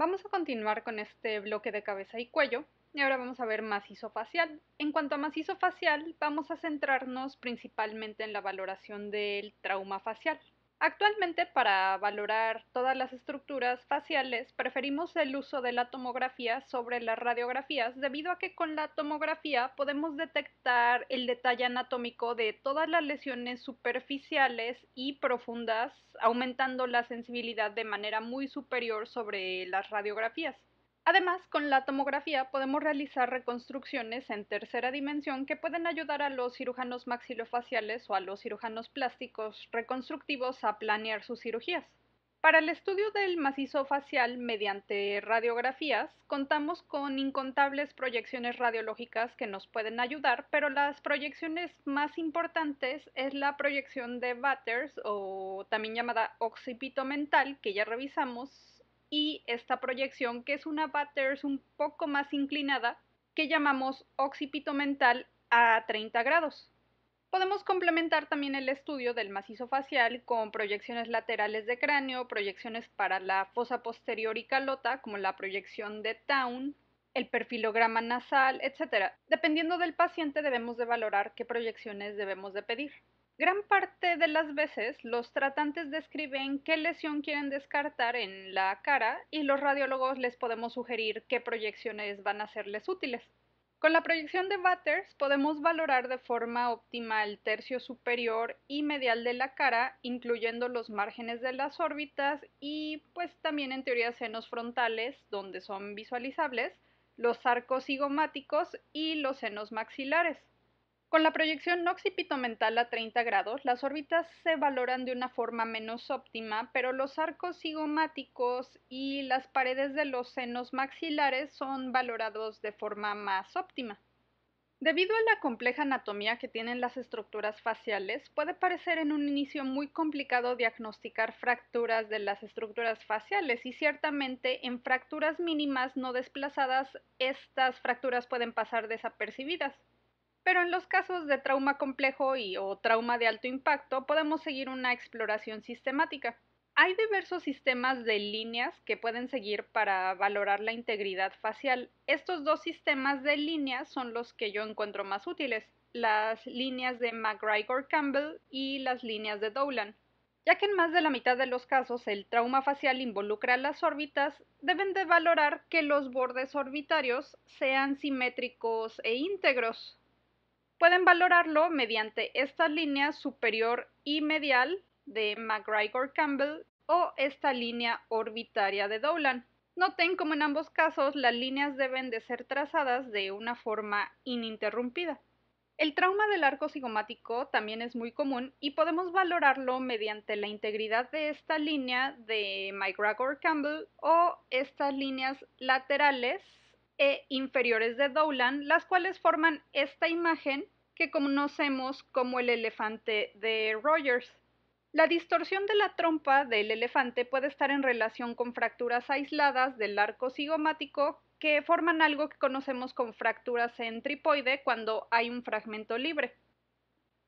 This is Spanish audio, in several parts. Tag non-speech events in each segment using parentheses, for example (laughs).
Vamos a continuar con este bloque de cabeza y cuello y ahora vamos a ver macizo facial. En cuanto a macizo facial, vamos a centrarnos principalmente en la valoración del trauma facial. Actualmente para valorar todas las estructuras faciales preferimos el uso de la tomografía sobre las radiografías debido a que con la tomografía podemos detectar el detalle anatómico de todas las lesiones superficiales y profundas aumentando la sensibilidad de manera muy superior sobre las radiografías. Además, con la tomografía podemos realizar reconstrucciones en tercera dimensión que pueden ayudar a los cirujanos maxilofaciales o a los cirujanos plásticos reconstructivos a planear sus cirugías. Para el estudio del macizo facial mediante radiografías, contamos con incontables proyecciones radiológicas que nos pueden ayudar, pero las proyecciones más importantes es la proyección de Batters o también llamada occipito mental que ya revisamos, y esta proyección que es una Butters un poco más inclinada que llamamos occipito mental a 30 grados. Podemos complementar también el estudio del macizo facial con proyecciones laterales de cráneo, proyecciones para la fosa posterior y calota, como la proyección de Town, el perfilograma nasal, etc. Dependiendo del paciente debemos de valorar qué proyecciones debemos de pedir. Gran parte de las veces los tratantes describen qué lesión quieren descartar en la cara y los radiólogos les podemos sugerir qué proyecciones van a serles útiles. Con la proyección de Butters podemos valorar de forma óptima el tercio superior y medial de la cara, incluyendo los márgenes de las órbitas y pues también en teoría senos frontales, donde son visualizables, los arcos cigomáticos y los senos maxilares. Con la proyección no occipitomental a 30 grados, las órbitas se valoran de una forma menos óptima, pero los arcos cigomáticos y las paredes de los senos maxilares son valorados de forma más óptima. Debido a la compleja anatomía que tienen las estructuras faciales, puede parecer en un inicio muy complicado diagnosticar fracturas de las estructuras faciales y ciertamente en fracturas mínimas no desplazadas estas fracturas pueden pasar desapercibidas pero en los casos de trauma complejo y o trauma de alto impacto podemos seguir una exploración sistemática. Hay diversos sistemas de líneas que pueden seguir para valorar la integridad facial. Estos dos sistemas de líneas son los que yo encuentro más útiles, las líneas de McGregor-Campbell y las líneas de Dowland. Ya que en más de la mitad de los casos el trauma facial involucra las órbitas, deben de valorar que los bordes orbitarios sean simétricos e íntegros, Pueden valorarlo mediante esta línea superior y medial de McGregor Campbell o esta línea orbitaria de Dowland. Noten como en ambos casos las líneas deben de ser trazadas de una forma ininterrumpida. El trauma del arco cigomático también es muy común y podemos valorarlo mediante la integridad de esta línea de McGregor Campbell o estas líneas laterales e inferiores de Dowland, las cuales forman esta imagen que conocemos como el elefante de Rogers. La distorsión de la trompa del elefante puede estar en relación con fracturas aisladas del arco cigomático que forman algo que conocemos como fracturas en tripoide cuando hay un fragmento libre.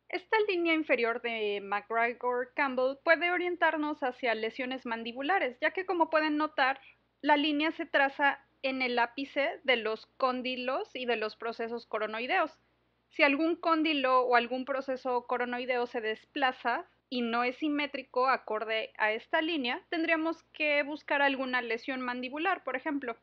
Esta línea inferior de McGregor Campbell puede orientarnos hacia lesiones mandibulares, ya que como pueden notar, la línea se traza en el ápice de los cóndilos y de los procesos coronoideos. Si algún cóndilo o algún proceso coronoideo se desplaza y no es simétrico acorde a esta línea, tendríamos que buscar alguna lesión mandibular, por ejemplo.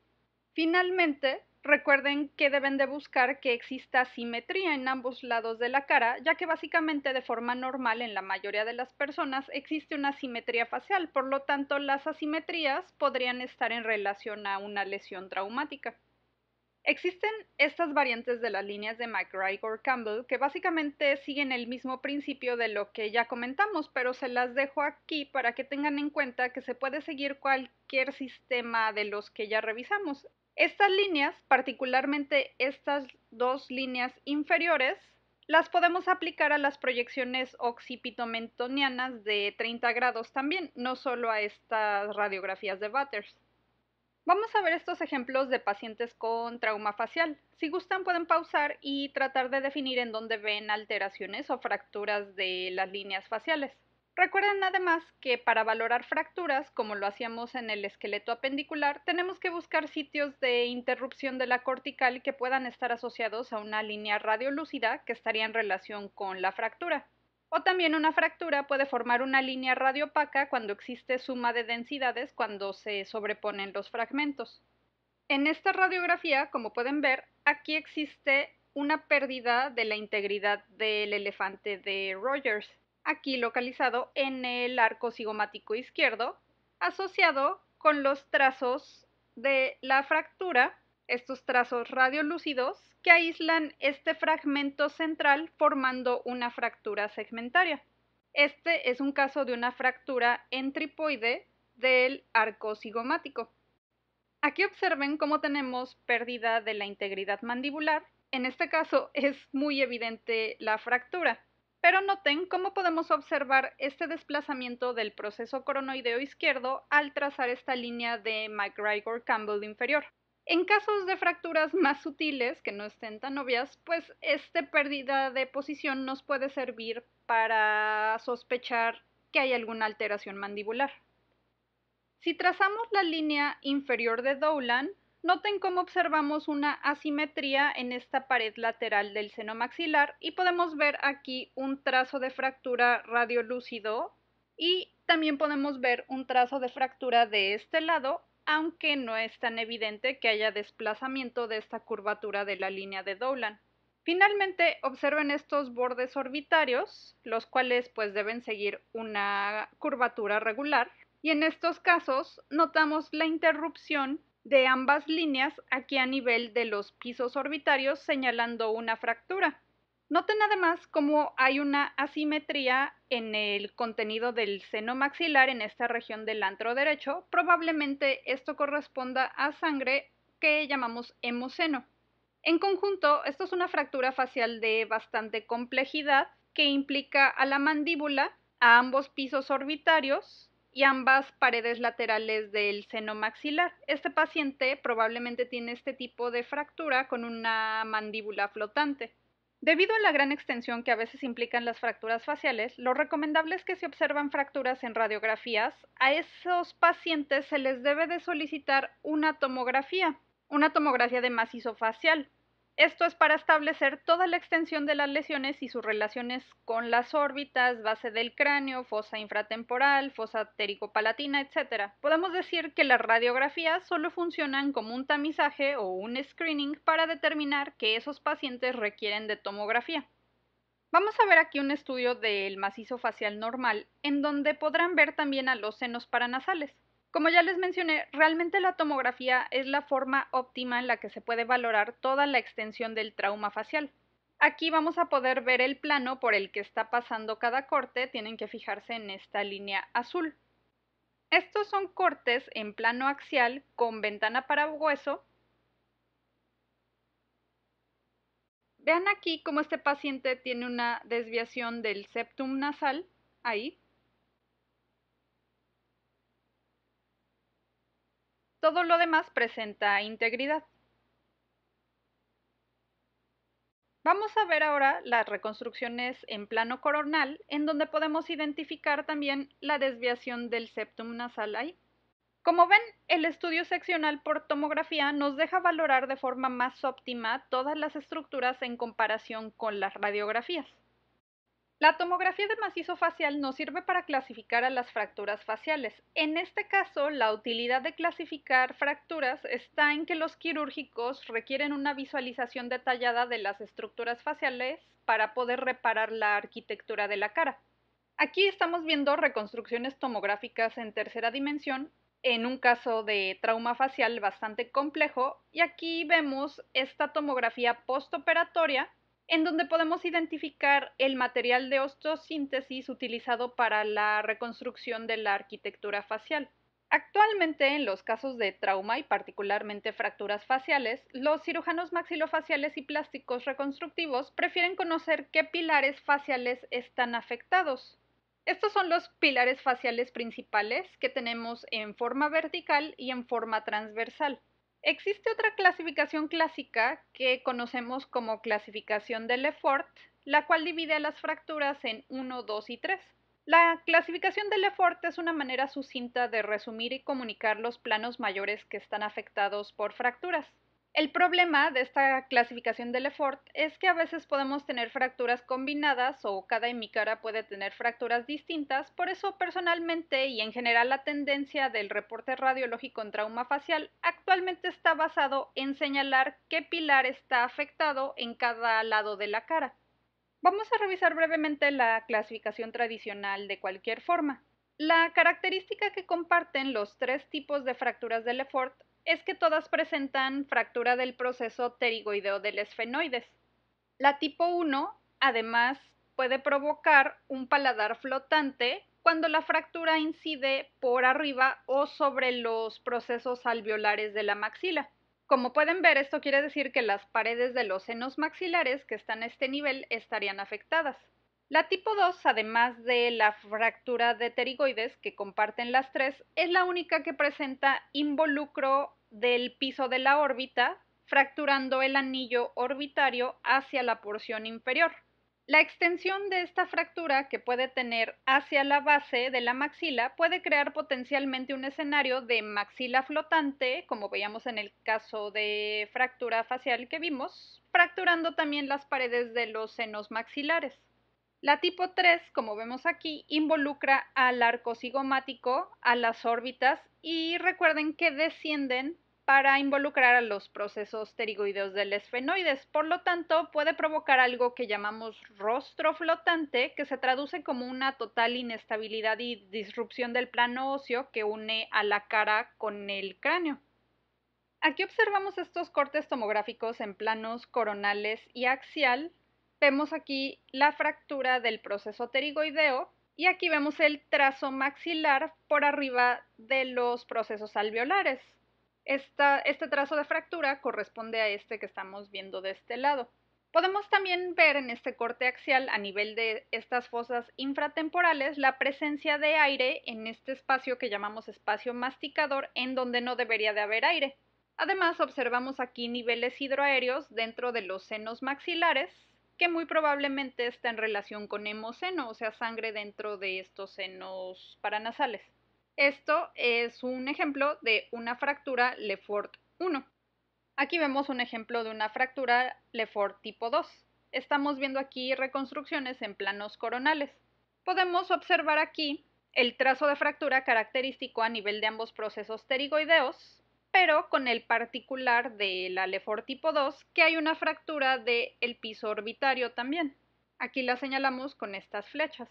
Finalmente, Recuerden que deben de buscar que exista simetría en ambos lados de la cara, ya que básicamente de forma normal en la mayoría de las personas existe una simetría facial, por lo tanto las asimetrías podrían estar en relación a una lesión traumática. Existen estas variantes de las líneas de McGregor Campbell que básicamente siguen el mismo principio de lo que ya comentamos, pero se las dejo aquí para que tengan en cuenta que se puede seguir cualquier sistema de los que ya revisamos. Estas líneas, particularmente estas dos líneas inferiores, las podemos aplicar a las proyecciones occipitomentonianas de 30 grados también, no solo a estas radiografías de Butters. Vamos a ver estos ejemplos de pacientes con trauma facial. Si gustan pueden pausar y tratar de definir en dónde ven alteraciones o fracturas de las líneas faciales. Recuerden además que para valorar fracturas, como lo hacíamos en el esqueleto apendicular, tenemos que buscar sitios de interrupción de la cortical que puedan estar asociados a una línea radiolúcida que estaría en relación con la fractura. O también una fractura puede formar una línea radiopaca cuando existe suma de densidades cuando se sobreponen los fragmentos. En esta radiografía, como pueden ver, aquí existe una pérdida de la integridad del elefante de Rogers aquí localizado en el arco cigomático izquierdo, asociado con los trazos de la fractura, estos trazos radiolúcidos que aíslan este fragmento central formando una fractura segmentaria. Este es un caso de una fractura en tripoide del arco cigomático. Aquí observen cómo tenemos pérdida de la integridad mandibular. En este caso (laughs) es muy evidente la fractura. Pero noten cómo podemos observar este desplazamiento del proceso cronoideo izquierdo al trazar esta línea de McGregor-Campbell inferior. En casos de fracturas más sutiles, que no estén tan obvias, pues esta pérdida de posición nos puede servir para sospechar que hay alguna alteración mandibular. Si trazamos la línea inferior de Dowland, Noten cómo observamos una asimetría en esta pared lateral del seno maxilar y podemos ver aquí un trazo de fractura radiolúcido y también podemos ver un trazo de fractura de este lado, aunque no es tan evidente que haya desplazamiento de esta curvatura de la línea de Dowland. Finalmente, observen estos bordes orbitarios, los cuales pues deben seguir una curvatura regular, y en estos casos notamos la interrupción de ambas líneas aquí a nivel de los pisos orbitarios señalando una fractura. Noten además cómo hay una asimetría en el contenido del seno maxilar en esta región del antro derecho. Probablemente esto corresponda a sangre que llamamos hemoceno. En conjunto, esto es una fractura facial de bastante complejidad que implica a la mandíbula, a ambos pisos orbitarios, y ambas paredes laterales del seno maxilar. Este paciente probablemente tiene este tipo de fractura con una mandíbula flotante. Debido a la gran extensión que a veces implican las fracturas faciales, lo recomendable es que si observan fracturas en radiografías, a esos pacientes se les debe de solicitar una tomografía, una tomografía de macizo facial, esto es para establecer toda la extensión de las lesiones y sus relaciones con las órbitas, base del cráneo, fosa infratemporal, fosa tericopalatina, etc. Podemos decir que las radiografías solo funcionan como un tamizaje o un screening para determinar que esos pacientes requieren de tomografía. Vamos a ver aquí un estudio del macizo facial normal, en donde podrán ver también a los senos paranasales. Como ya les mencioné, realmente la tomografía es la forma óptima en la que se puede valorar toda la extensión del trauma facial. Aquí vamos a poder ver el plano por el que está pasando cada corte, tienen que fijarse en esta línea azul. Estos son cortes en plano axial con ventana para hueso. Vean aquí cómo este paciente tiene una desviación del septum nasal, ahí, Todo lo demás presenta integridad. Vamos a ver ahora las reconstrucciones en plano coronal, en donde podemos identificar también la desviación del septum nasal ahí. Como ven, el estudio seccional por tomografía nos deja valorar de forma más óptima todas las estructuras en comparación con las radiografías. La tomografía de macizo facial nos sirve para clasificar a las fracturas faciales. En este caso, la utilidad de clasificar fracturas está en que los quirúrgicos requieren una visualización detallada de las estructuras faciales para poder reparar la arquitectura de la cara. Aquí estamos viendo reconstrucciones tomográficas en tercera dimensión en un caso de trauma facial bastante complejo y aquí vemos esta tomografía postoperatoria en donde podemos identificar el material de osteosíntesis utilizado para la reconstrucción de la arquitectura facial. Actualmente, en los casos de trauma y particularmente fracturas faciales, los cirujanos maxilofaciales y plásticos reconstructivos prefieren conocer qué pilares faciales están afectados. Estos son los pilares faciales principales que tenemos en forma vertical y en forma transversal. Existe otra clasificación clásica que conocemos como clasificación de Lefort, la cual divide las fracturas en 1, 2 y 3. La clasificación de Lefort es una manera sucinta de resumir y comunicar los planos mayores que están afectados por fracturas. El problema de esta clasificación de Lefort es que a veces podemos tener fracturas combinadas o cada hemicara puede tener fracturas distintas, por eso personalmente y en general la tendencia del reporte radiológico en trauma facial actualmente está basado en señalar qué pilar está afectado en cada lado de la cara. Vamos a revisar brevemente la clasificación tradicional de cualquier forma. La característica que comparten los tres tipos de fracturas de Lefort es que todas presentan fractura del proceso pterigoideo del esfenoides. La tipo 1, además, puede provocar un paladar flotante cuando la fractura incide por arriba o sobre los procesos alveolares de la maxila. Como pueden ver, esto quiere decir que las paredes de los senos maxilares que están a este nivel estarían afectadas. La tipo 2, además de la fractura de pterigoides que comparten las tres, es la única que presenta involucro del piso de la órbita, fracturando el anillo orbitario hacia la porción inferior. La extensión de esta fractura que puede tener hacia la base de la maxila puede crear potencialmente un escenario de maxila flotante, como veíamos en el caso de fractura facial que vimos, fracturando también las paredes de los senos maxilares. La tipo 3, como vemos aquí, involucra al arco cigomático, a las órbitas y recuerden que descienden para involucrar a los procesos pterigoideos del esfenoides. Por lo tanto, puede provocar algo que llamamos rostro flotante, que se traduce como una total inestabilidad y disrupción del plano óseo que une a la cara con el cráneo. Aquí observamos estos cortes tomográficos en planos coronales y axial, vemos aquí la fractura del proceso pterigoideo y aquí vemos el trazo maxilar por arriba de los procesos alveolares. este trazo de fractura corresponde a este que estamos viendo de este lado. Podemos también ver en este corte axial a nivel de estas fosas infratemporales la presencia de aire en este espacio que llamamos espacio masticador en donde no debería de haber aire. Además observamos aquí niveles hidroaéreos dentro de los senos maxilares que muy probablemente está en relación con hemoceno, o sea, sangre dentro de estos senos paranasales. Esto es un ejemplo de una fractura Lefort 1. Aquí vemos un ejemplo de una fractura Lefort tipo 2. Estamos viendo aquí reconstrucciones en planos coronales. Podemos observar aquí el trazo de fractura característico a nivel de ambos procesos pterigoideos pero con el particular de del Alefort tipo 2, que hay una fractura del el piso orbitario también. Aquí la señalamos con estas flechas.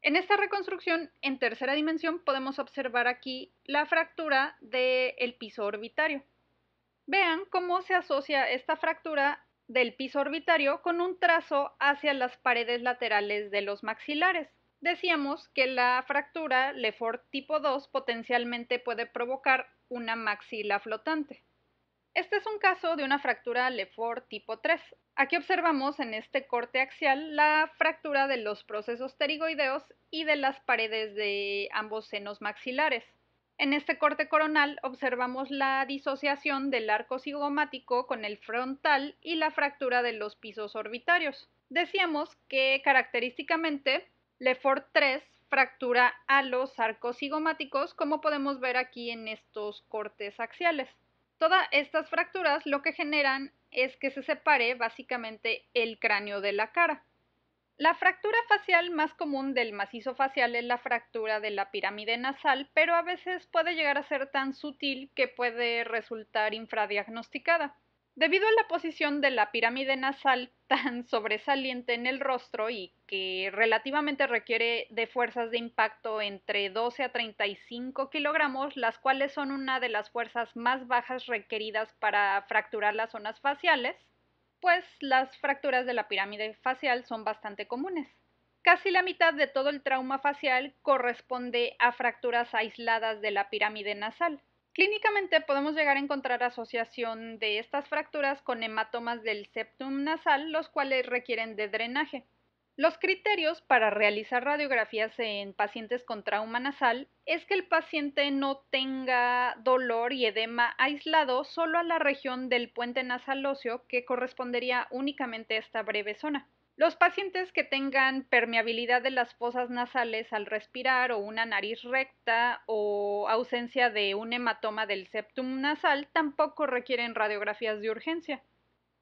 En esta reconstrucción en tercera dimensión podemos observar aquí la fractura del el piso orbitario. Vean cómo se asocia esta fractura del piso orbitario con un trazo hacia las paredes laterales de los maxilares. Decíamos que la fractura Lefort tipo 2 potencialmente puede provocar una maxila flotante. Este es un caso de una fractura Lefort tipo 3. Aquí observamos en este corte axial la fractura de los procesos pterigoideos y de las paredes de ambos senos maxilares. En este corte coronal observamos la disociación del arco cigomático con el frontal y la fractura de los pisos orbitarios. Decíamos que característicamente Lefort 3 fractura a los arcos cigomáticos, como podemos ver aquí en estos cortes axiales. Todas estas fracturas lo que generan es que se separe básicamente el cráneo de la cara. La fractura facial más común del macizo facial es la fractura de la pirámide nasal, pero a veces puede llegar a ser tan sutil que puede resultar infradiagnosticada. Debido a la posición de la pirámide nasal (laughs) tan sobresaliente en el rostro y que relativamente requiere de fuerzas de impacto entre 12 a 35 kilogramos, las cuales son una de las fuerzas más bajas requeridas para fracturar las zonas faciales, pues las fracturas de la pirámide facial son bastante comunes. Casi la mitad de todo el trauma facial corresponde a fracturas aisladas de la pirámide nasal. Clínicamente podemos llegar a encontrar asociación de estas fracturas con hematomas del septum nasal, los cuales requieren de drenaje. Los criterios para realizar radiografías en pacientes con trauma nasal es que el paciente no tenga dolor y edema aislado solo a la región del puente nasal óseo que correspondería únicamente a esta breve zona. Los pacientes que tengan permeabilidad de las fosas nasales al respirar o una nariz recta o ausencia de un hematoma del septum nasal tampoco requieren radiografías de urgencia.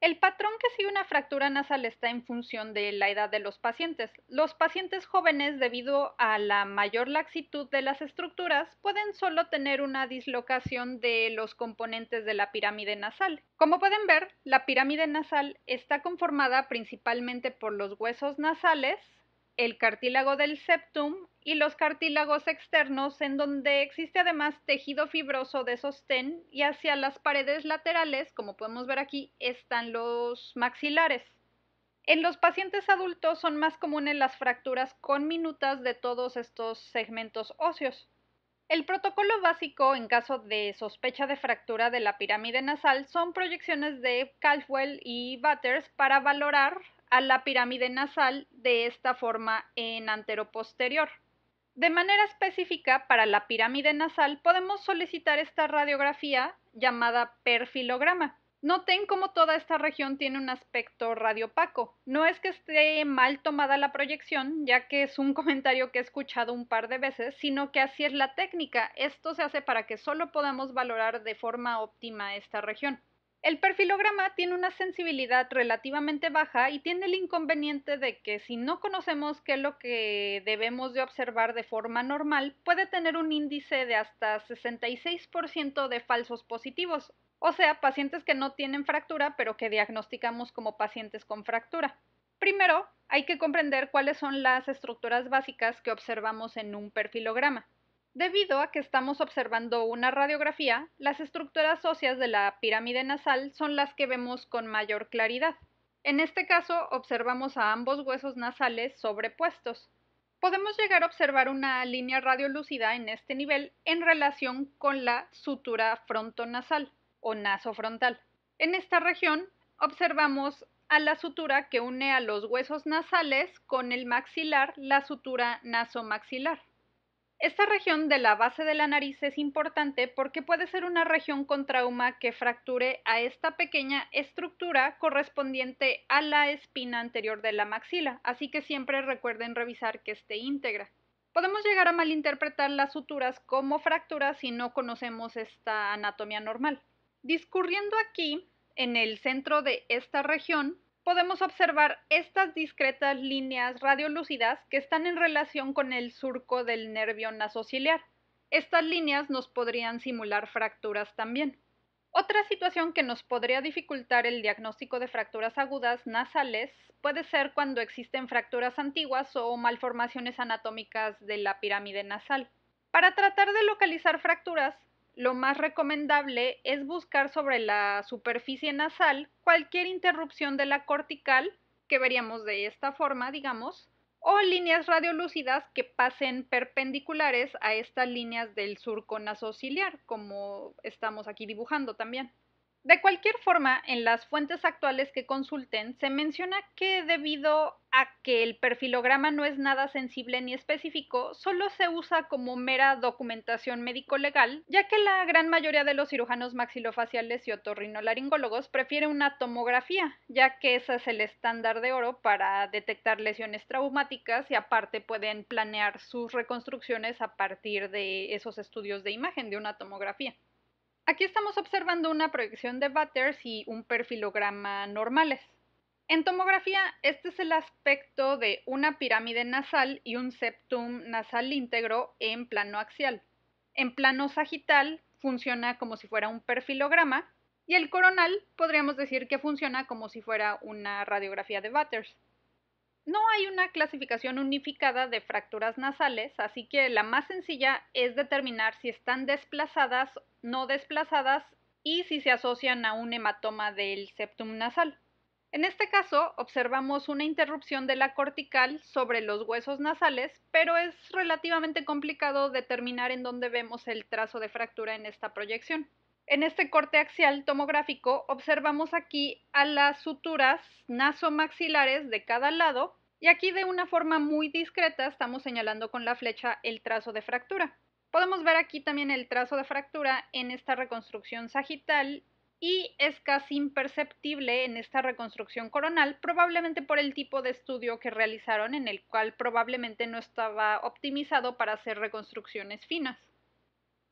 El patrón que sigue una fractura nasal está en función de la edad de los pacientes. Los pacientes jóvenes, debido a la mayor laxitud de las estructuras, pueden solo tener una dislocación de los componentes de la pirámide nasal. Como pueden ver, la pirámide nasal está conformada principalmente por los huesos nasales, el cartílago del septum y los cartílagos externos en donde existe además tejido fibroso de sostén y hacia las paredes laterales, como podemos ver aquí, están los maxilares. En los pacientes adultos son más comunes las fracturas minutas de todos estos segmentos óseos. El protocolo básico en caso de sospecha de fractura de la pirámide nasal son proyecciones de Caldwell y Butters para valorar a la pirámide nasal de esta forma en anteroposterior. De manera específica, para la pirámide nasal podemos solicitar esta radiografía llamada perfilograma. Noten cómo toda esta región tiene un aspecto radiopaco. No es que esté mal tomada la proyección, ya que es un (laughs) comentario que he escuchado un par de veces, sino que así es la técnica. Esto se hace para que solo podamos valorar de forma óptima esta región. El perfilograma tiene una sensibilidad relativamente baja y tiene el inconveniente de que si no conocemos qué es lo que debemos de observar de forma normal, puede tener un índice de hasta 66% de falsos positivos, o sea, pacientes que no tienen fractura pero que diagnosticamos como pacientes con fractura. Primero, hay que comprender cuáles son las estructuras básicas que observamos en un perfilograma. Debido a que estamos observando una radiografía, las estructuras óseas de la pirámide nasal son las que vemos con mayor claridad. En este caso, observamos a ambos huesos nasales sobrepuestos. Podemos llegar a observar una línea radiolúcida en este nivel en relación con la sutura frontonasal o nasofrontal. En esta región observamos a la sutura que une a los huesos nasales con el maxilar, la sutura nasomaxilar. Esta región de la base de la nariz es importante porque puede ser una región con trauma que fracture a esta pequeña estructura correspondiente a la espina anterior de la maxila, así que siempre recuerden revisar que esté íntegra. Podemos llegar a malinterpretar las suturas como fracturas si no conocemos esta anatomía normal. Discurriendo aquí, en el centro de esta región podemos observar estas discretas líneas radiolúcidas que están en relación con el surco del nervio nasociliar. Estas líneas nos podrían simular fracturas también. Otra situación que nos podría dificultar el diagnóstico de fracturas agudas nasales puede ser cuando existen fracturas antiguas o malformaciones anatómicas de la pirámide nasal. Para tratar de localizar fracturas, lo más recomendable es buscar sobre la superficie nasal cualquier interrupción de la cortical, que veríamos de esta forma, digamos, o líneas radiolúcidas que pasen perpendiculares a estas líneas del surco nasociliar, como estamos aquí dibujando también. De cualquier forma, en las fuentes actuales que consulten, se menciona que debido a que el perfilograma no es nada sensible ni específico, solo se usa como mera documentación médico-legal, ya que la gran mayoría de los cirujanos maxilofaciales y otorrinolaringólogos prefieren una tomografía, ya que ese es el estándar de oro para detectar lesiones traumáticas y aparte pueden planear sus reconstrucciones a partir de esos estudios de imagen de una tomografía. Aquí estamos observando una proyección de Butters y un perfilograma normales. En tomografía, este es el aspecto de una pirámide nasal y un septum nasal íntegro en plano axial. En plano sagital funciona como si fuera un perfilograma y el coronal podríamos decir que funciona como si fuera una radiografía de Butters. No hay una clasificación unificada de fracturas nasales, así que la más sencilla es determinar si están desplazadas, no desplazadas y si se asocian a un hematoma del septum nasal. En este caso, observamos una interrupción de la cortical sobre los huesos nasales, pero es relativamente complicado determinar en dónde vemos el trazo de fractura en esta proyección. En este corte axial tomográfico observamos aquí a las suturas nasomaxilares de cada lado y aquí de una forma muy discreta estamos señalando con la flecha el trazo de fractura. Podemos ver aquí también el trazo de fractura en esta reconstrucción sagital y es casi imperceptible en esta reconstrucción coronal, probablemente por el tipo de estudio que realizaron en el cual probablemente no estaba optimizado para hacer reconstrucciones finas.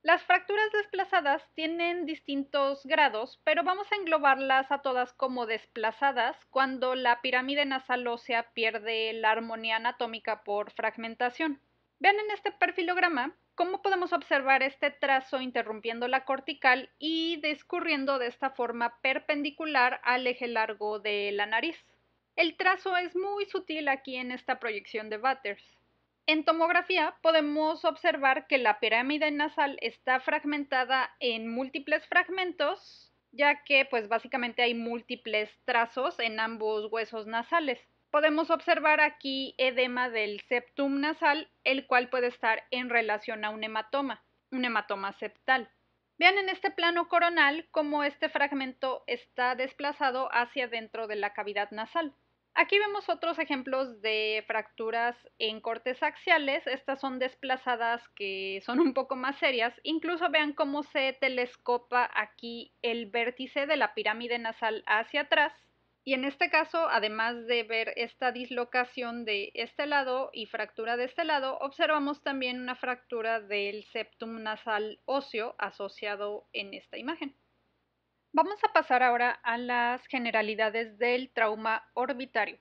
Las fracturas desplazadas tienen distintos grados, pero vamos a englobarlas a todas como desplazadas cuando la pirámide nasal ósea pierde la armonía anatómica por fragmentación. Vean en este perfilograma cómo podemos observar este trazo interrumpiendo la cortical y discurriendo de esta forma perpendicular al eje largo de la nariz. El trazo es muy sutil aquí en esta proyección de Butters. En tomografía podemos observar que la pirámide nasal está fragmentada en múltiples fragmentos, ya que pues básicamente hay múltiples trazos en ambos huesos nasales. Podemos observar aquí edema del septum nasal, el cual puede estar en relación a un hematoma, un hematoma septal. Vean en este plano coronal cómo este fragmento está desplazado hacia dentro de la cavidad nasal. Aquí vemos otros ejemplos de fracturas en cortes axiales. Estas son desplazadas que son un poco más serias. Incluso vean cómo se telescopa aquí el vértice de la pirámide nasal hacia atrás. Y en este caso, además de ver esta dislocación de este lado y fractura de este lado, observamos también una fractura del septum nasal óseo asociado en esta imagen. Vamos a pasar ahora a las generalidades del trauma orbitario.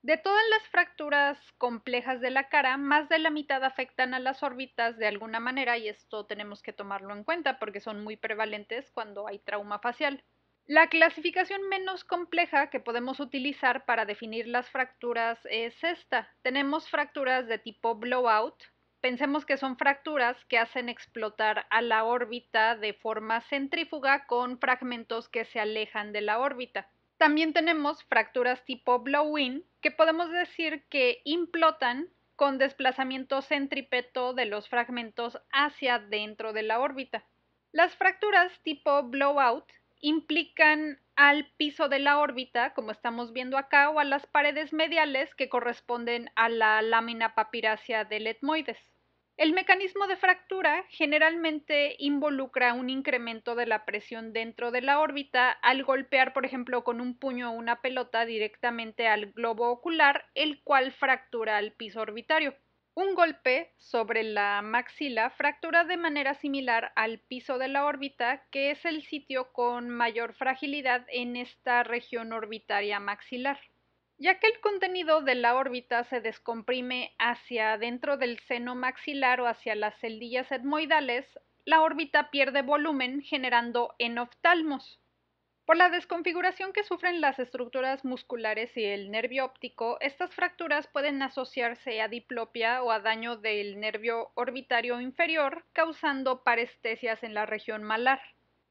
De todas las fracturas complejas de la cara, más de la mitad afectan a las órbitas de alguna manera y esto tenemos que tomarlo en cuenta porque son muy prevalentes cuando hay trauma facial. La clasificación menos compleja que podemos utilizar para definir las fracturas es esta. Tenemos fracturas de tipo blowout, pensemos que son fracturas que hacen explotar a la órbita de forma centrífuga con fragmentos que se alejan de la órbita. También tenemos fracturas tipo blow-in que podemos decir que implotan con desplazamiento centrípeto de los fragmentos hacia dentro de la órbita. Las fracturas tipo blowout implican al piso de la órbita, como estamos viendo acá, o a las paredes mediales que corresponden a la lámina papirácea del etmoides. El mecanismo de fractura generalmente involucra un incremento de la presión dentro de la órbita al golpear, por ejemplo, con un puño o una pelota directamente al globo ocular, el cual fractura el piso orbitario. Un golpe sobre la maxila fractura de manera similar al piso de la órbita, que es el sitio con mayor fragilidad en esta región orbitaria maxilar ya que el contenido de la órbita se descomprime hacia dentro del seno maxilar o hacia las celdillas etmoidales, la órbita pierde volumen generando enoftalmos. Por la desconfiguración que sufren las estructuras musculares y el nervio óptico, estas fracturas pueden asociarse a diplopia o a daño del nervio orbitario inferior, causando parestesias en la región malar.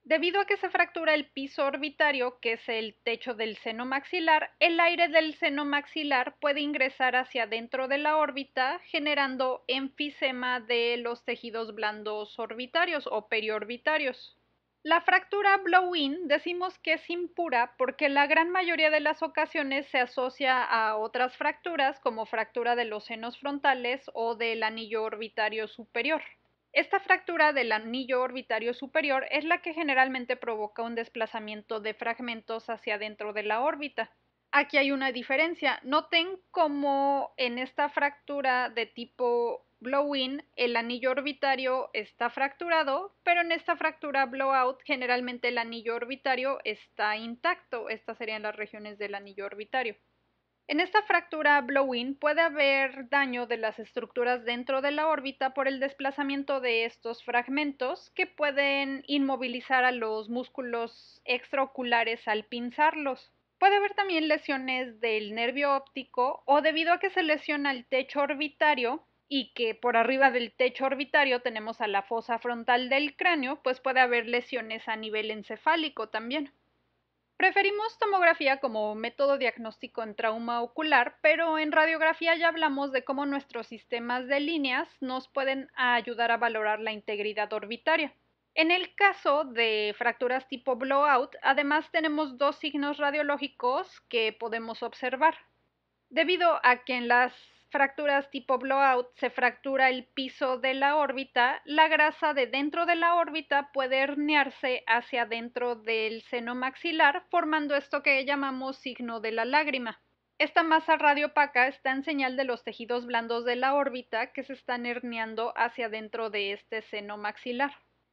Debido a que se fractura el piso orbitario, que es el techo del seno maxilar, el aire del seno maxilar puede ingresar hacia dentro de la órbita, generando enfisema de los tejidos blandos orbitarios o periorbitarios. La fractura blow-in decimos que es impura porque la gran mayoría de las ocasiones se asocia a otras fracturas como fractura de los senos frontales o del anillo orbitario superior. Esta fractura del anillo orbitario superior es la que generalmente provoca un desplazamiento de fragmentos hacia dentro de la órbita. Aquí hay una diferencia. Noten cómo en esta fractura de tipo blow-in el anillo orbitario está fracturado, pero en esta fractura blow-out generalmente el anillo orbitario está intacto. Estas serían las regiones del anillo orbitario. En esta fractura blow-in puede haber daño de las estructuras dentro de la órbita por el desplazamiento de estos fragmentos que pueden inmovilizar a los músculos extraoculares al pinzarlos. Puede haber también lesiones del nervio óptico o debido a que se lesiona el techo orbitario y que por arriba del techo orbitario tenemos a la fosa frontal del cráneo, pues puede haber lesiones a nivel encefálico también. Preferimos tomografía como método diagnóstico en trauma ocular, pero en radiografía ya hablamos de cómo nuestros sistemas de líneas nos pueden ayudar a valorar la integridad orbitaria. En el caso de fracturas tipo blowout, además tenemos dos signos radiológicos que podemos observar. Debido a que en las fracturas tipo blowout se fractura el piso de la órbita, la grasa de dentro de la órbita puede hernearse hacia dentro del seno maxilar, formando esto que llamamos signo de la lágrima. Esta masa radiopaca está en señal de los tejidos blandos de la órbita que se están herneando hacia dentro de este seno maxilar.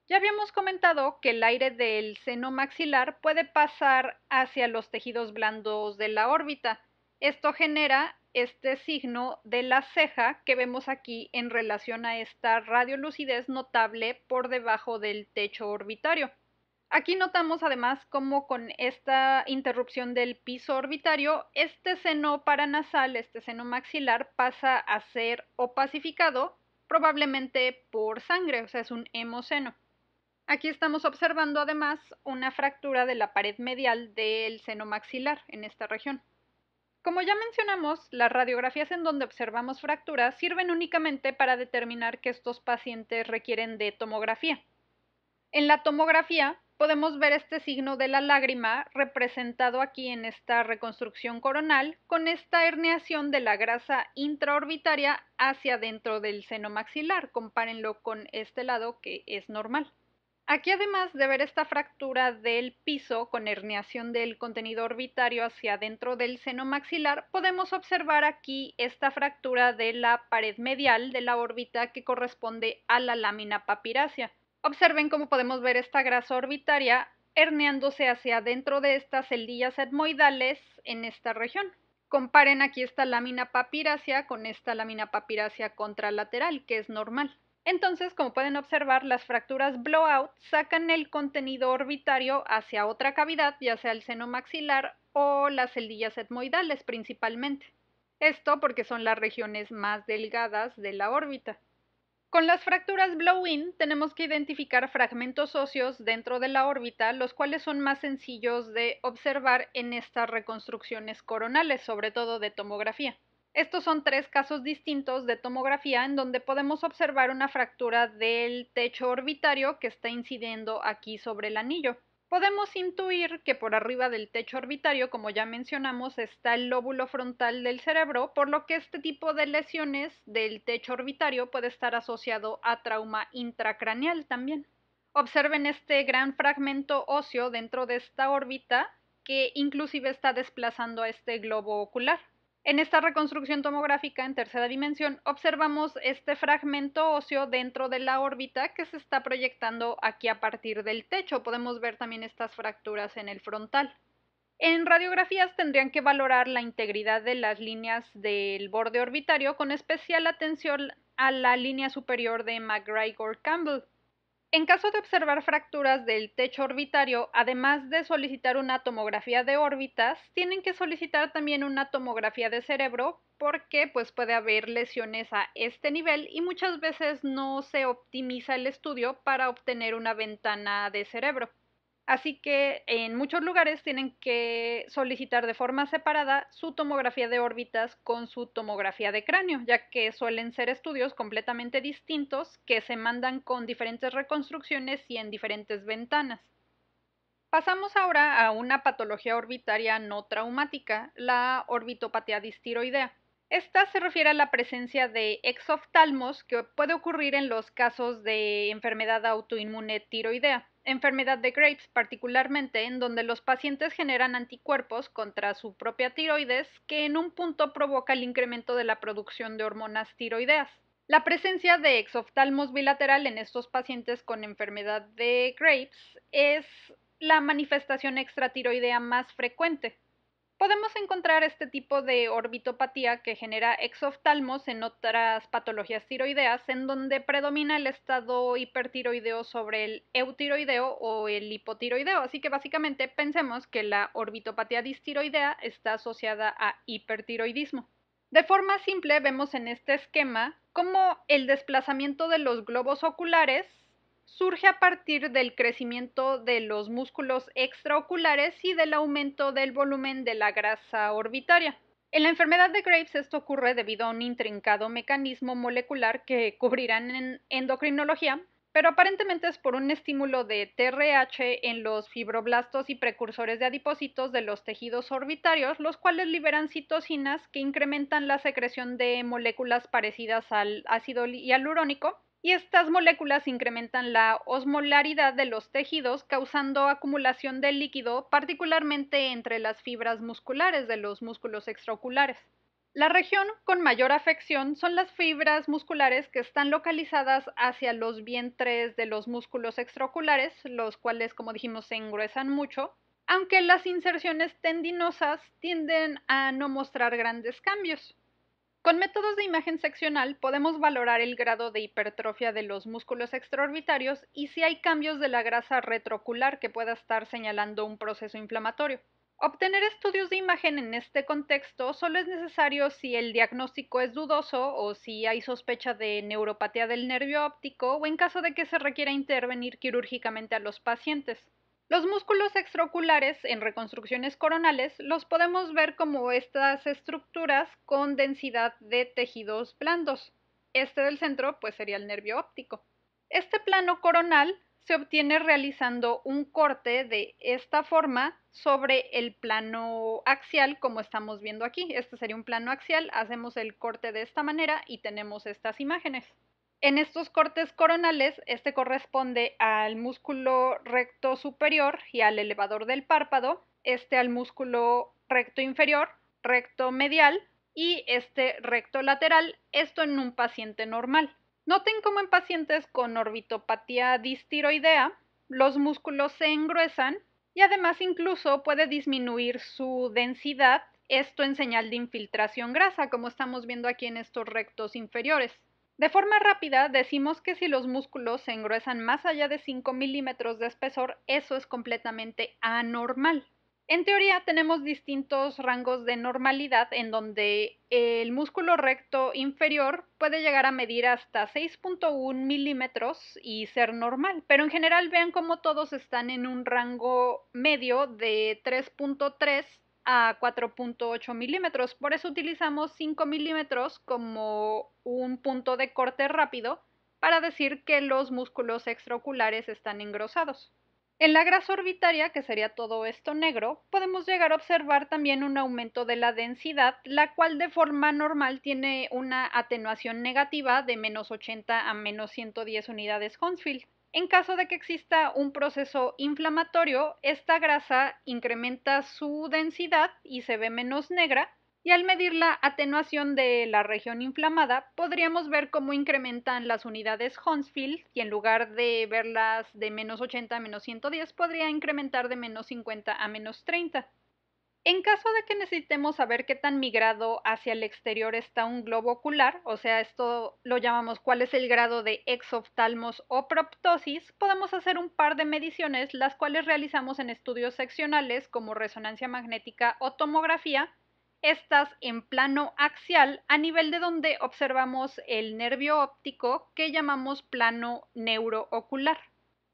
Ya habíamos comentado que el aire del seno maxilar puede pasar hacia los tejidos blandos de la órbita. Esto genera este signo de la ceja que vemos aquí en relación a esta radiolucidez notable por debajo del techo orbitario. Aquí notamos además cómo con esta interrupción del piso orbitario, este seno paranasal, este seno maxilar, pasa a ser opacificado, probablemente por sangre, o sea, es un hemoceno. Aquí estamos observando además una fractura de la pared medial del seno maxilar en esta región. Como ya mencionamos, las radiografías en donde observamos fracturas sirven únicamente para determinar que estos pacientes requieren de tomografía. En la tomografía podemos ver este signo de la lágrima representado aquí en esta reconstrucción coronal con esta herniación de la grasa intraorbitaria hacia dentro del seno maxilar. Compárenlo con este lado que es normal. Aquí además de ver esta fractura del piso con herniación del contenido orbitario hacia adentro del seno maxilar, podemos observar aquí esta fractura de la pared medial de la órbita que corresponde a la lámina papirácea. Observen cómo podemos ver esta grasa orbitaria herneándose hacia adentro de estas celdillas etmoidales en esta región. Comparen aquí esta lámina papirácea con esta lámina papirácea contralateral, que es normal. Entonces, como pueden observar, las fracturas blowout sacan el contenido orbitario hacia otra cavidad, ya sea el seno maxilar o las celdillas etmoidales principalmente. Esto porque son las regiones más delgadas de la órbita. Con las fracturas blow-in tenemos que identificar fragmentos óseos dentro de la órbita, los cuales son más sencillos de observar en estas reconstrucciones coronales, sobre todo de tomografía. Estos son tres casos distintos de tomografía en donde podemos observar una fractura del techo orbitario que está incidiendo aquí sobre el anillo. Podemos intuir que por arriba del techo orbitario, como ya mencionamos, está el lóbulo frontal del cerebro, por lo que este tipo de lesiones del techo orbitario puede estar asociado a trauma intracraneal también. Observen este gran fragmento óseo dentro de esta órbita que inclusive está desplazando a este globo ocular. En esta reconstrucción tomográfica en tercera dimensión observamos este fragmento óseo dentro de la órbita que se está proyectando aquí a partir del techo. Podemos ver también estas fracturas en el frontal. En radiografías tendrían que valorar la integridad de las líneas del borde orbitario con especial atención a la línea superior de McGregor-Campbell, en caso de observar fracturas del techo orbitario, además de solicitar una tomografía de órbitas, tienen que solicitar también una tomografía de cerebro porque pues, puede haber lesiones a este nivel y muchas veces no se optimiza el estudio para obtener una ventana de cerebro. Así que en muchos lugares tienen que solicitar de forma separada su tomografía de órbitas con su tomografía de cráneo, ya que suelen ser estudios completamente distintos que se mandan con diferentes reconstrucciones y en diferentes ventanas. Pasamos ahora a una patología orbitaria no traumática, la orbitopatía distiroidea. Esta se refiere a la presencia de exoftalmos que puede ocurrir en los casos de enfermedad autoinmune tiroidea, enfermedad de Graves particularmente, en donde los pacientes generan anticuerpos contra su propia tiroides que en un punto provoca el incremento de la producción de hormonas tiroideas. La presencia de exoftalmos bilateral en estos pacientes con enfermedad de Graves es la manifestación extratiroidea más frecuente. Podemos encontrar este tipo de orbitopatía que genera exoftalmos en otras patologías tiroideas, en donde predomina el estado hipertiroideo sobre el eutiroideo o el hipotiroideo. Así que básicamente pensemos que la orbitopatía distiroidea está asociada a hipertiroidismo. De forma simple, vemos en este esquema cómo el desplazamiento de los globos oculares surge a partir del crecimiento de los músculos extraoculares y del aumento del volumen de la grasa orbitaria. En la enfermedad de Graves esto ocurre debido a un intrincado mecanismo molecular que cubrirán en endocrinología, pero aparentemente es por un estímulo de TRH en los fibroblastos y precursores de adipósitos de los tejidos orbitarios, los cuales liberan citocinas que incrementan la secreción de moléculas parecidas al ácido hialurónico y estas moléculas incrementan la osmolaridad de los tejidos, causando acumulación de líquido, particularmente entre las fibras musculares de los músculos extraoculares. La región con mayor afección son las fibras musculares que están localizadas hacia los vientres de los músculos extraoculares, los cuales, como dijimos, se engruesan mucho, aunque las inserciones tendinosas tienden a no mostrar grandes cambios. Con métodos de imagen seccional podemos valorar el grado de hipertrofia de los músculos extraorbitarios y si hay cambios de la grasa retrocular que pueda estar señalando un proceso inflamatorio. Obtener estudios de imagen en este contexto solo es necesario si el diagnóstico es dudoso o si hay sospecha de neuropatía del nervio óptico o en caso de que se requiera intervenir quirúrgicamente a los pacientes. Los músculos extraoculares en reconstrucciones coronales los podemos ver como estas estructuras con densidad de tejidos blandos. Este del centro pues sería el nervio óptico. Este plano coronal se obtiene realizando un corte de esta forma sobre el plano axial como estamos viendo aquí. Este sería un plano axial, hacemos el corte de esta manera y tenemos estas imágenes. En estos cortes coronales, este corresponde al músculo recto superior y al elevador del párpado, este al músculo recto inferior, recto medial y este recto lateral, esto en un paciente normal. Noten cómo en pacientes con orbitopatía distiroidea, los músculos se engruesan y además incluso puede disminuir su densidad, esto en señal de infiltración grasa, como estamos viendo aquí en estos rectos inferiores. De forma rápida, decimos que si los músculos se engruesan más allá de 5 milímetros de espesor, eso es completamente anormal. En teoría tenemos distintos rangos de normalidad en donde el músculo recto inferior puede llegar a medir hasta 6.1 milímetros y ser normal, pero en general vean cómo todos están en un rango medio de 3.3 a 4.8 milímetros. Por eso utilizamos 5 milímetros como un punto de corte rápido para decir que los músculos extraoculares están engrosados. En la grasa orbitaria, que sería todo esto negro, podemos llegar a observar también un aumento de la densidad, la cual de forma normal tiene una atenuación negativa de menos 80 a menos 110 unidades Hounsfield. En caso de que exista un proceso inflamatorio, esta grasa incrementa su densidad y se ve menos negra, y al medir la atenuación de la región inflamada, podríamos ver cómo incrementan las unidades Hounsfield, y en lugar de verlas de menos 80 a menos 110, podría incrementar de menos 50 a menos 30. En caso de que necesitemos saber qué tan migrado hacia el exterior está un globo ocular, o sea, esto lo llamamos cuál es el grado de exoftalmos o proptosis, podemos hacer un par de mediciones, las cuales realizamos en estudios seccionales como resonancia magnética o tomografía, estas en plano axial a nivel de donde observamos el nervio óptico que llamamos plano neuroocular.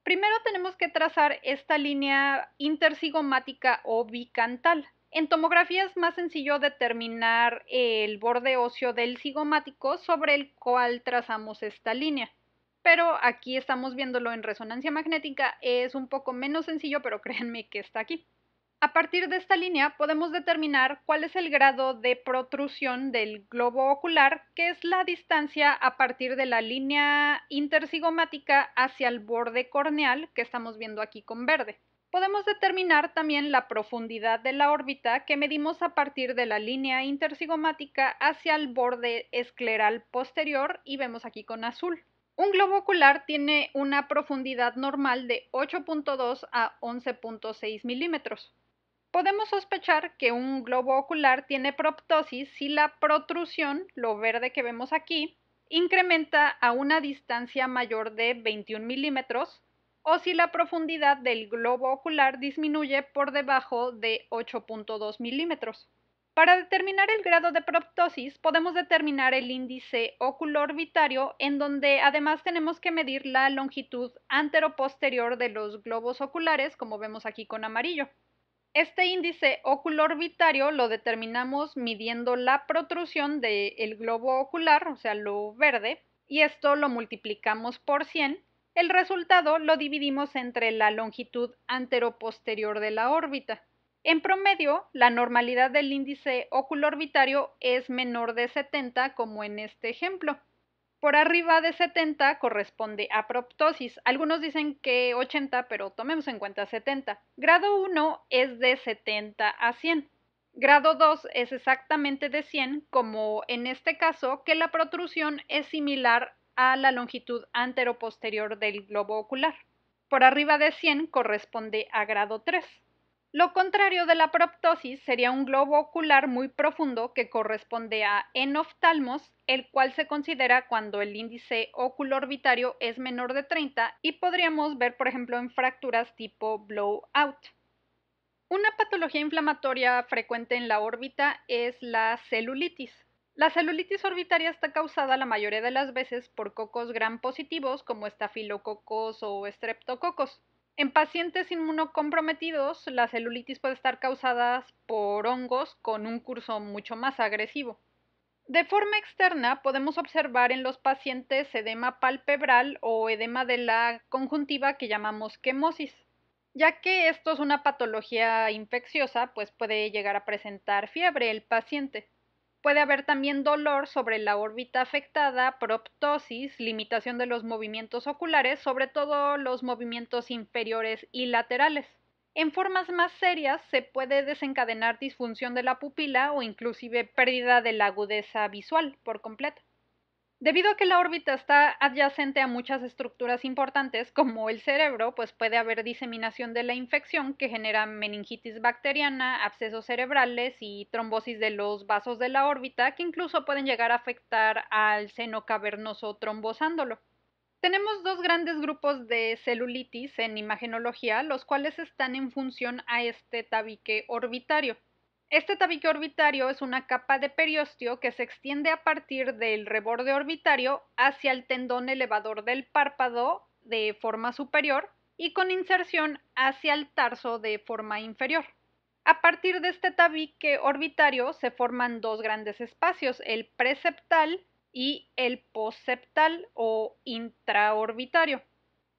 Primero tenemos que trazar esta línea intersigomática o bicantal, en tomografía es más sencillo determinar el borde óseo del cigomático sobre el cual trazamos esta línea. Pero aquí estamos viéndolo en resonancia magnética, es un poco menos sencillo, pero (laughs) créanme que está aquí. A partir de esta línea podemos determinar cuál es el grado de protrusión del globo ocular, que es la distancia a partir de la línea intersigomática hacia el borde corneal que estamos viendo aquí con verde podemos determinar también la profundidad de la órbita que medimos a partir de la línea intersigomática hacia el borde escleral posterior y vemos aquí con azul. Un globo ocular tiene una profundidad normal de 8.2 a 11.6 milímetros. Podemos sospechar que un globo ocular tiene proptosis si la protrusión, lo verde que vemos aquí, incrementa a una distancia mayor de 21 milímetros o si la profundidad del globo ocular disminuye por debajo de 8.2 milímetros. Para determinar el grado de proptosis podemos determinar el índice oculorbitario en donde además tenemos que medir la longitud anteroposterior de los globos oculares como vemos aquí con amarillo. Este índice oculorbitario lo determinamos midiendo la protrusión del globo ocular, o sea, lo verde, y esto lo multiplicamos por 100 el resultado lo dividimos entre la longitud anteroposterior de la órbita. En promedio, la normalidad del índice óculo-orbitario es menor de 70, como en este ejemplo. Por arriba de 70 corresponde a proptosis. Algunos dicen que 80, pero tomemos en cuenta 70. Grado 1 es de 70 a 100. Grado 2 es exactamente de 100, como en este caso que la protrusión es similar a la longitud anteroposterior del globo ocular. Por arriba de 100 corresponde a grado 3. Lo contrario de la proptosis sería un globo ocular muy profundo que corresponde a enoftalmos, el cual se considera cuando el índice óculo-orbitario es menor de 30 y podríamos ver, por ejemplo, en fracturas tipo blowout. Una patología inflamatoria frecuente en la órbita es la celulitis. La celulitis orbitaria está causada la mayoría de las veces por cocos gran positivos como estafilococos o estreptococos. En pacientes inmunocomprometidos, la celulitis puede estar causada por hongos con un curso mucho más agresivo. De forma externa, podemos observar en los pacientes edema palpebral o edema de la conjuntiva que llamamos quemosis. Ya que esto es una patología infecciosa, pues puede llegar a presentar fiebre el paciente. Puede haber también dolor sobre la órbita afectada, proptosis, limitación de los movimientos oculares, sobre todo los movimientos inferiores y laterales. En formas más serias se puede desencadenar disfunción de la pupila o inclusive pérdida de la agudeza visual por completo. Debido a que la órbita está adyacente a muchas estructuras importantes como el cerebro, pues puede haber diseminación de la infección que genera meningitis bacteriana, abscesos cerebrales y trombosis de los vasos de la órbita que incluso pueden llegar a afectar al seno cavernoso trombosándolo. Tenemos dos grandes grupos de celulitis en imagenología, los cuales están en función a este tabique orbitario. Este tabique orbitario es una capa de periósteo que se extiende a partir del reborde orbitario hacia el tendón elevador del párpado de forma superior y con inserción hacia el tarso de forma inferior. A partir de este tabique orbitario se forman dos grandes espacios, el preceptal y el postceptal o intraorbitario.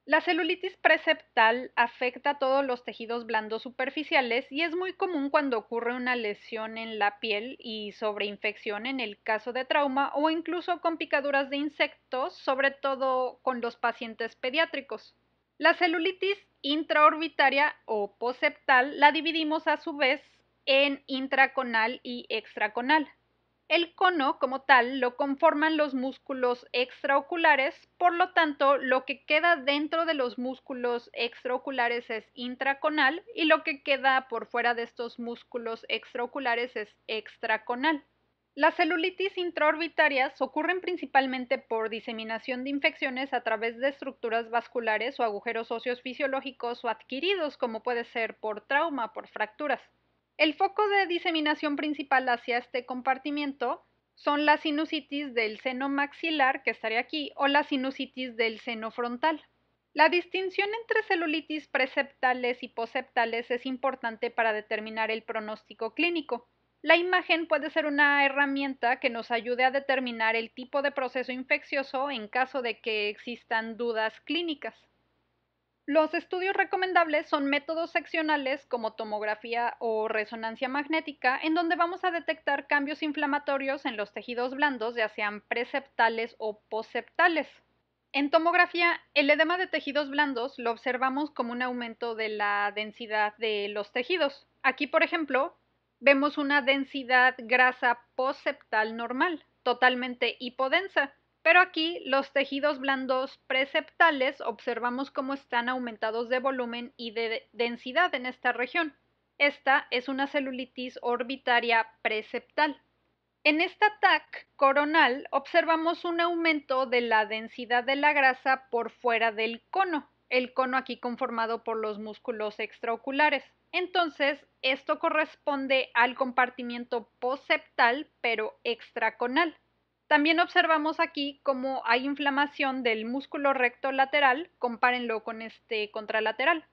La celulitis preceptal afecta a todos los tejidos blandos superficiales y es muy común cuando ocurre una lesión en la piel y sobreinfección en el caso de trauma o incluso con picaduras de insectos, sobre todo con los pacientes pediátricos. La celulitis intraorbitaria o postceptal la dividimos a su vez en intraconal y extraconal. El cono como tal lo conforman los músculos extraoculares, por lo tanto lo que queda dentro de los músculos extraoculares es intraconal y lo que queda por fuera de estos músculos extraoculares es extraconal. Las celulitis intraorbitarias ocurren principalmente por diseminación de infecciones a través de estructuras vasculares o agujeros óseos fisiológicos o adquiridos, como puede ser por trauma, por fracturas. El foco de diseminación principal hacia este compartimiento son la sinusitis del seno maxilar, que estaría aquí, o la sinusitis del seno frontal. La distinción entre celulitis preceptales y postceptales es importante para determinar el pronóstico clínico. La imagen puede ser una herramienta que nos ayude a determinar el tipo de proceso infeccioso en caso de que existan dudas clínicas. Los estudios recomendables son métodos seccionales como tomografía o resonancia magnética, en donde vamos a detectar cambios inflamatorios en los tejidos blandos, ya sean preceptales o postceptales. En tomografía, el edema de tejidos blandos lo observamos como un aumento de la densidad de los tejidos. Aquí, por ejemplo, vemos una densidad grasa postceptal normal, totalmente hipodensa. Pero aquí los tejidos blandos preceptales observamos cómo están aumentados de volumen y de densidad en esta región. Esta es una celulitis orbitaria preceptal. En esta TAC coronal observamos un aumento de la densidad de la grasa por fuera del cono, el cono aquí conformado por los músculos extraoculares. Entonces, esto corresponde al compartimiento postceptal pero extraconal. También observamos aquí cómo hay inflamación del músculo recto lateral, compárenlo con este contralateral.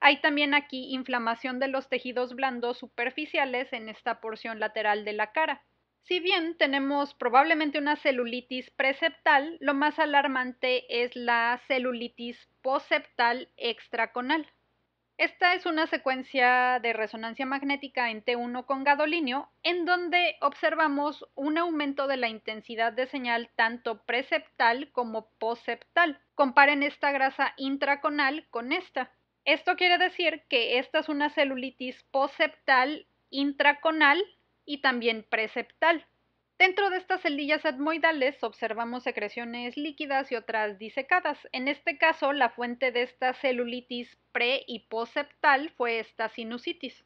Hay también aquí inflamación de los tejidos blandos superficiales en esta porción lateral de la cara. Si bien tenemos probablemente una celulitis preceptal, lo más alarmante es la celulitis postceptal extraconal. Esta es una secuencia de resonancia magnética en T1 con gadolinio, en donde observamos un aumento de la intensidad de señal tanto preceptal como postceptal. Comparen esta grasa intraconal con esta. Esto quiere decir que esta es una celulitis postceptal, intraconal y también preceptal. Dentro de estas celdillas etmoidales observamos secreciones líquidas y otras disecadas. En este caso, la fuente de esta celulitis pre y fue esta sinusitis.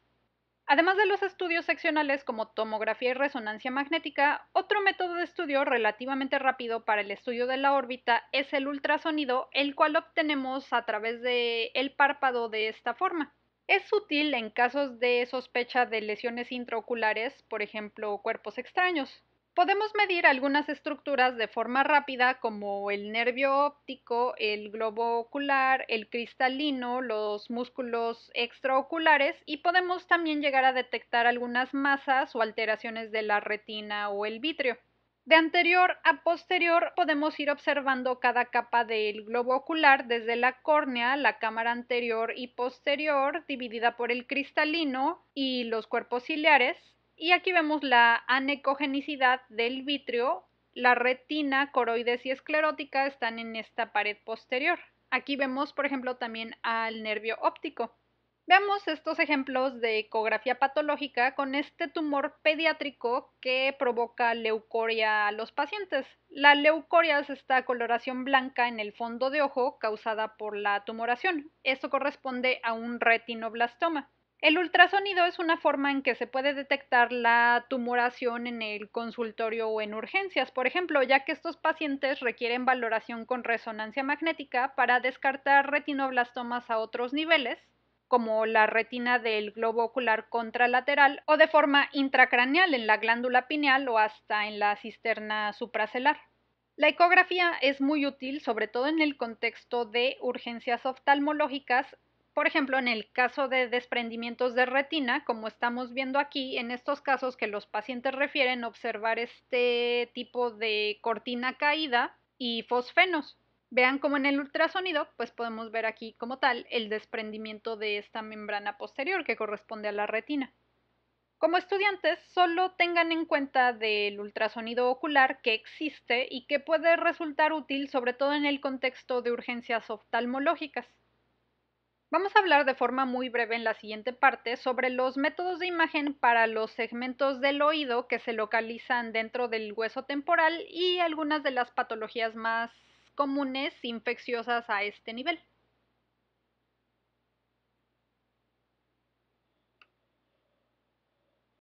Además de los estudios seccionales como tomografía y resonancia magnética, otro método de estudio relativamente rápido para el estudio de la órbita es el ultrasonido, el cual obtenemos a través del el párpado de esta forma. Es útil en casos de sospecha de lesiones intraoculares, por ejemplo, cuerpos extraños. Podemos medir algunas estructuras de forma rápida como el nervio óptico, el globo ocular, el cristalino, los músculos extraoculares y podemos también llegar a detectar algunas masas o alteraciones de la retina o el vitrio. De anterior a posterior podemos ir observando cada capa del globo ocular desde la córnea, la cámara anterior y posterior dividida por el cristalino y los cuerpos ciliares y aquí vemos la anecogenicidad del vitrio. La retina, coroides y esclerótica están en esta pared posterior. Aquí vemos, por ejemplo, también al nervio óptico. Vemos estos ejemplos de ecografía patológica con este tumor pediátrico que provoca leucoria a los pacientes. La leucoria es esta coloración blanca en el fondo de ojo causada por la tumoración. Esto corresponde a un retinoblastoma. El ultrasonido es una forma en que se puede detectar la tumoración en el consultorio o en urgencias, por ejemplo, ya que estos pacientes requieren valoración con resonancia magnética para descartar retinoblastomas a otros niveles, como la retina del globo ocular contralateral o de forma intracraneal en la glándula pineal o hasta en la cisterna supracelar. La ecografía es muy útil sobre todo en el contexto de urgencias oftalmológicas por ejemplo, en el caso de desprendimientos de retina, como estamos viendo aquí, en estos casos que los pacientes refieren observar este tipo de cortina caída y fosfenos. Vean como en el ultrasonido, pues podemos ver aquí como tal el desprendimiento de esta membrana posterior que corresponde a la retina. Como estudiantes, solo tengan en cuenta del ultrasonido ocular que existe y que puede resultar útil sobre todo en el contexto de urgencias oftalmológicas. Vamos a hablar de forma muy breve en la siguiente parte sobre los métodos de imagen para los segmentos del oído que se localizan dentro del hueso temporal y algunas de las patologías más comunes infecciosas a este nivel.